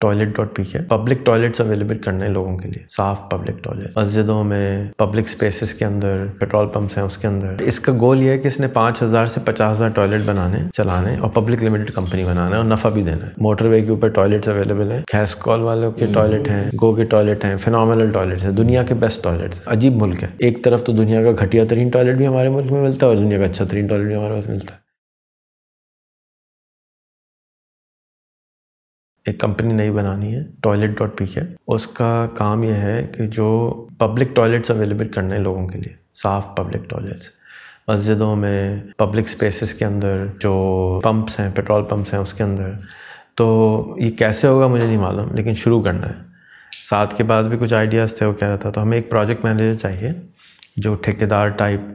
Toilet dot P K public toilets available करने लोगों के लिए साफ पब्लिक टॉयलेट मस्जिदों में पब्लिक स्पेसेस के अंदर पेट्रोल पंप्स हैं उसके अंदर इसका गोल ये है कि इसने पाँच हज़ार से पचास हज़ार टॉयलेट बनाने चलाने और पब्लिक लिमिटेड कंपनी बनाना है और नफा भी देना है मोटरवे के ऊपर टॉयलेट्स अवेलेबल है खैस कॉल वालों के टॉयलेट हैं गो के टॉयलेट हैं फिनॉमिनल टॉयलेट हैं दुनिया के बेस्ट टॉयलेट्स अजीब मुल्क है एक तरफ तो दुनिया का घटिया तरीन टॉयलेट भी हमारे मुल्क में मिलता है और दुनिया का अच्छा तरीन टॉयलेट भी हमारे पास मिलता है एक कंपनी नई बनानी है टॉयलेट डॉट पी के उसका काम यह है कि जो पब्लिक टॉयलेट्स अवेलेबल करने हैं लोगों के लिए साफ़ पब्लिक टॉयलेट्स मस्जिदों में पब्लिक स्पेसेस के अंदर जो पंप्स हैं पेट्रोल पंप्स हैं उसके अंदर तो ये कैसे होगा मुझे नहीं मालूम लेकिन शुरू करना है साथ के पास भी कुछ आइडियाज़ थे वो कह रहा था तो हमें एक प्रोजेक्ट मैनेजर चाहिए जो ठेकेदार टाइप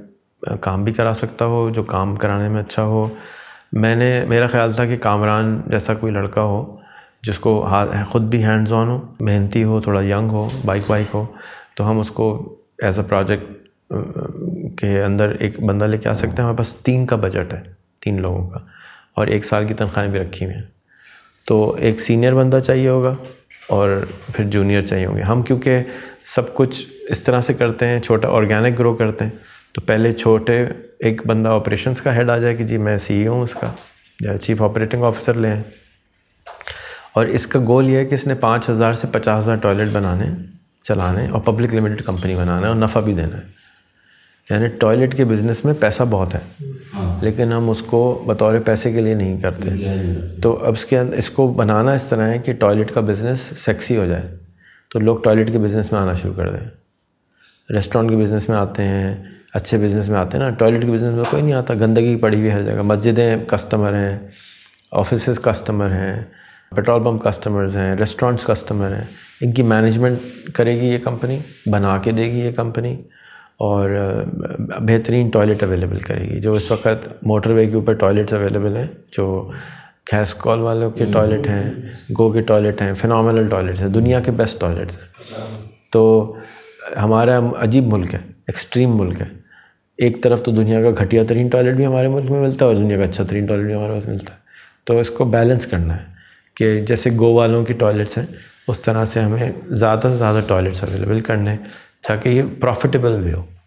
काम भी करा सकता हो जो काम कराने में अच्छा हो मैंने मेरा ख्याल था कि कामरान जैसा कोई लड़का हो जिसको हाथ ख़ुद भी हैंड्स ऑन हो मेहनती हो थोड़ा यंग हो बाइक वाइक हो तो हम उसको एज अ प्रोजेक्ट के अंदर एक बंदा लेके आ सकते हैं हमारे पास तीन का बजट है तीन लोगों का और एक साल की तनख्वाहें भी रखी हुई हैं तो एक सीनियर बंदा चाहिए होगा और फिर जूनियर चाहिए होंगे हम क्योंकि सब कुछ इस तरह से करते हैं छोटा ऑर्गेनिक ग्रो करते हैं तो पहले छोटे एक बंदा ऑपरेशंस का हेड आ जाए कि जी मैं सी हूँ उसका या चीफ़ ऑपरेटिंग ऑफिसर ले और इसका गोल ये है कि इसने पाँच हज़ार से पचास हज़ार टॉयलेट बनाने चलाने और पब्लिक लिमिटेड कंपनी बनाना है और नफ़ा भी देना है यानी टॉयलेट के बिज़नेस में पैसा बहुत है हाँ। लेकिन हम उसको बतौर पैसे के लिए नहीं करते तो अब इसके अंदर इसको बनाना इस तरह है कि टॉयलेट का बिज़नेस सेक्सी हो जाए तो लोग टॉयलेट के बिज़नेस में आना शुरू कर दें रेस्टोरेंट के बिज़नेस में आते हैं अच्छे बिज़नेस में आते हैं ना टॉयलेट के बिज़नेस में कोई नहीं आता गंदगी पड़ी हुई हर जगह मस्जिदें कस्टमर हैं ऑफिस कस्टमर हैं पेट्रोल पम्प कस्टमर्स हैं रेस्टोरेंट्स कस्टमर हैं इनकी मैनेजमेंट करेगी ये कंपनी बना के देगी ये कंपनी और बेहतरीन टॉयलेट अवेलेबल करेगी जो इस वक्त मोटरवे के ऊपर टॉयलेट्स अवेलेबल हैं जो खैस कॉल वालों के टॉयलेट हम्म। हैं गो के टॉयलेट हैं फिनल टॉयलेट्स हैं दुनिया के बेस्ट टॉयलेट्स हैं तो हमारा अजीब मुल्क है एक्सट्रीम मुल्क है एक तरफ तो दुनिया का घटिया तरीन टॉयलेट भी हमारे मुल्क में मिलता है और दुनिया का अच्छा तरीन टॉयलेट भी हमारे पास मिलता है तो इसको बैलेंस करना है कि जैसे गो वालों की टॉयलेट्स हैं उस तरह से हमें ज़्यादा से ज़्यादा टॉयलेट्स अवेलेबल करने ताकि ये प्रॉफिटेबल भी हो